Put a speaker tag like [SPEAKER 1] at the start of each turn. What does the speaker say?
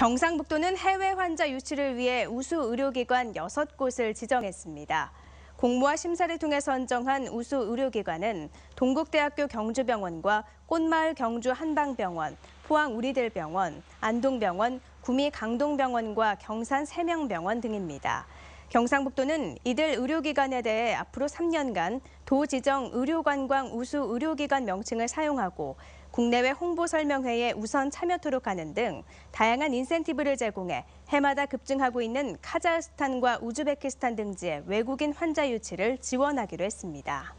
[SPEAKER 1] 경상북도는 해외 환자 유치를 위해 우수 의료기관 6곳을 지정했습니다. 공모와 심사를 통해 선정한 우수 의료기관은 동국대학교 경주병원과 꽃마을 경주 한방병원, 포항 우리들병원, 안동병원, 구미 강동병원과 경산 세명병원 등입니다. 경상북도는 이들 의료기관에 대해 앞으로 3년간 도지정 의료관광 우수 의료기관 명칭을 사용하고 국내외 홍보 설명회에 우선 참여토록 하는 등 다양한 인센티브를 제공해 해마다 급증하고 있는 카자흐스탄과 우즈베키스탄 등지의 외국인 환자 유치를 지원하기로 했습니다.